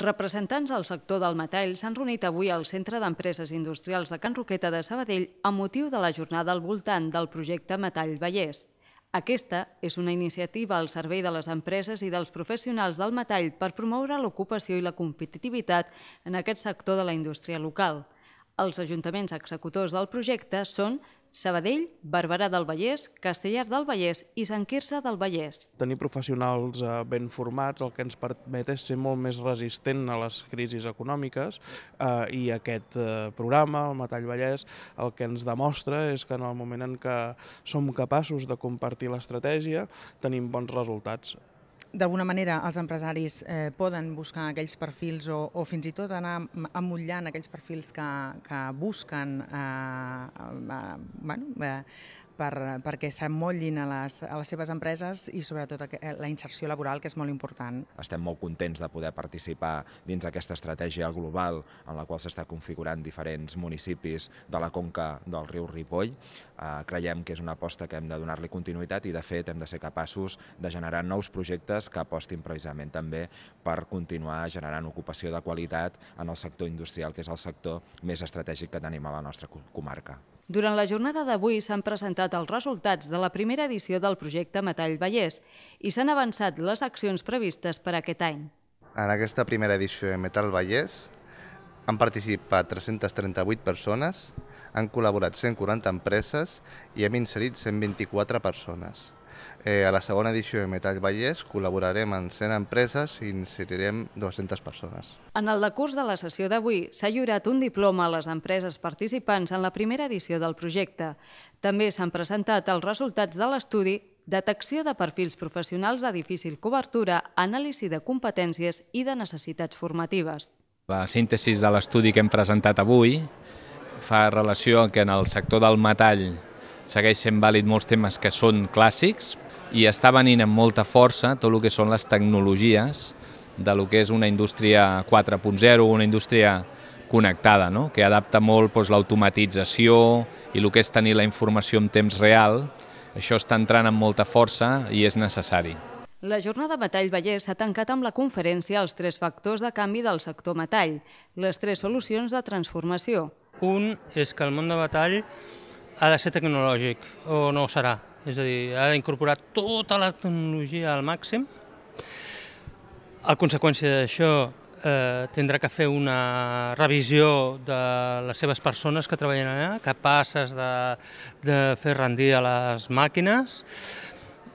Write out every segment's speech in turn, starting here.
Representants del sector del metall s'han reunit avui al Centre d'Empreses Industrials de Can Roqueta de Sabadell amb motiu de la jornada al voltant del projecte Metall Vallès. Aquesta és una iniciativa al servei de les empreses i dels professionals del metall per promoure l'ocupació i la competitivitat en aquest sector de la indústria local. Els ajuntaments executors del projecte són Sabadell, Barberà del Vallès, Castellar del Vallès i Sant Quirze del Vallès. Tenir professionals eh, ben formats el que ens permet és ser molt més resistent a les crisis econòmiques eh, i aquest eh, programa, el Metall Vallès, el que ens demostra és que en el moment en què som capaços de compartir l'estratègia tenim bons resultats d'alguna manera els empresaris eh, poden buscar aquells perfils o, o fins i tot anar emmotllant aquells perfils que, que busquen eh, eh, eh bueno, eh, per, perquè s'amollin a les, a les seves empreses i sobretot eh, la inserció laboral, que és molt important. Estem molt contents de poder participar dins aquesta estratègia global en la qual s'està configurant diferents municipis de la conca del riu Ripoll. Eh, creiem que és una aposta que hem de donar-li continuïtat i, de fet, hem de ser capaços de generar nous projectes que apostin precisament també per continuar generant ocupació de qualitat en el sector industrial, que és el sector més estratègic que tenim a la nostra comarca. Durant la jornada d'avui s'han presentat els resultats de la primera edició del projecte Metall Vallès i s'han avançat les accions previstes per aquest any. En aquesta primera edició de Metall Vallès han participat 338 persones, han col·laborat 140 empreses i hem inserit 124 persones. Eh, a la segona edició de Metall Vallès col·laborarem amb 100 empreses i incitirem 200 persones. En el decurs de la sessió d'avui s'ha lliurat un diploma a les empreses participants en la primera edició del projecte. També s'han presentat els resultats de l'estudi detecció de perfils professionals de difícil cobertura, anàlisi de competències i de necessitats formatives. La síntesi de l'estudi que hem presentat avui fa relació que en el sector del metall segueix sent vàlid molts temes que són clàssics i està venint amb molta força tot el que són les tecnologies de lo que és una indústria 4.0, una indústria connectada, no? que adapta molt doncs, l'automatització i el que és tenir la informació en temps real. Això està entrant amb molta força i és necessari. La jornada Metall Vallès s'ha tancat amb la conferència Els tres factors de canvi del sector metall, les tres solucions de transformació. Un és que el món de metall ha de ser tecnològic o no ho serà. És a dir, ha d'incorporar tota la tecnologia al màxim. A conseqüència d'això, eh, tindrà que fer una revisió de les seves persones que treballen allà, capaces de, de fer rendir a les màquines.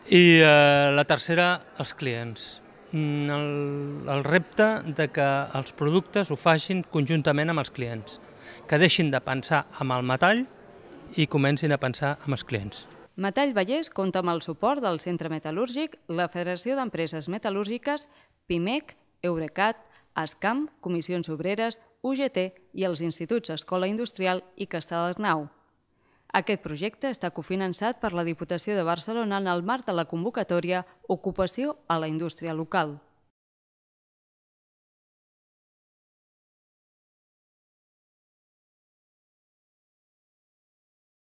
I eh, la tercera, els clients. Mm, el, el repte de que els productes ho facin conjuntament amb els clients, que deixin de pensar amb el metall i comencin a pensar en els clients. Metall Vallès compta amb el suport del Centre Metal·lúrgic, la Federació d'Empreses Metal·lúrgiques, PIMEC, Eurecat, ASCAM, Comissions Obreres, UGT i els Instituts Escola Industrial i Castellarnau. Aquest projecte està cofinançat per la Diputació de Barcelona en el marc de la convocatòria Ocupació a la indústria local.